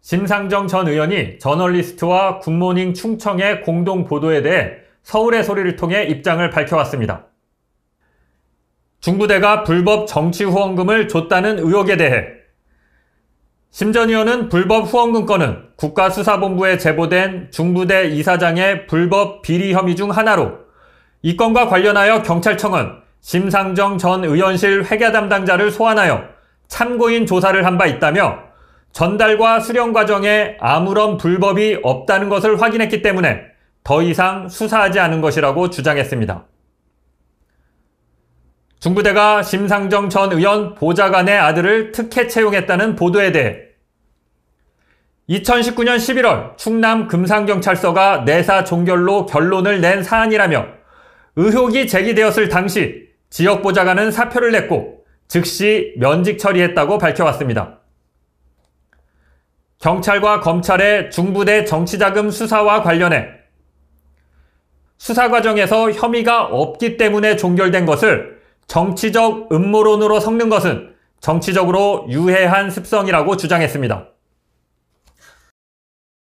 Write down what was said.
심상정 전 의원이 저널리스트와 굿모닝 충청의 공동 보도에 대해 서울의 소리를 통해 입장을 밝혀왔습니다. 중부대가 불법 정치 후원금을 줬다는 의혹에 대해 심 전 의원은 불법 후원금 건은 국가수사본부에 제보된 중부대 이사장의 불법 비리 혐의 중 하나로 이 건과 관련하여 경찰청은 심상정 전 의원실 회계 담당자를 소환하여 참고인 조사를 한 바 있다며 전달과 수령 과정에 아무런 불법이 없다는 것을 확인했기 때문에 더 이상 수사하지 않은 것이라고 주장했습니다. 중부대가 심상정 전 의원 보좌관의 아들을 특혜 채용했다는 보도에 대해 2019년 11월 충남 금상경찰서가 내사 종결로 결론을 낸 사안이라며 의혹이 제기되었을 당시 지역 보좌관은 사표를 냈고 즉시 면직 처리했다고 밝혀왔습니다. 경찰과 검찰의 중부대 정치자금 수사와 관련해 수사 과정에서 혐의가 없기 때문에 종결된 것을 정치적 음모론으로 섞는 것은 정치적으로 유해한 습성이라고 주장했습니다.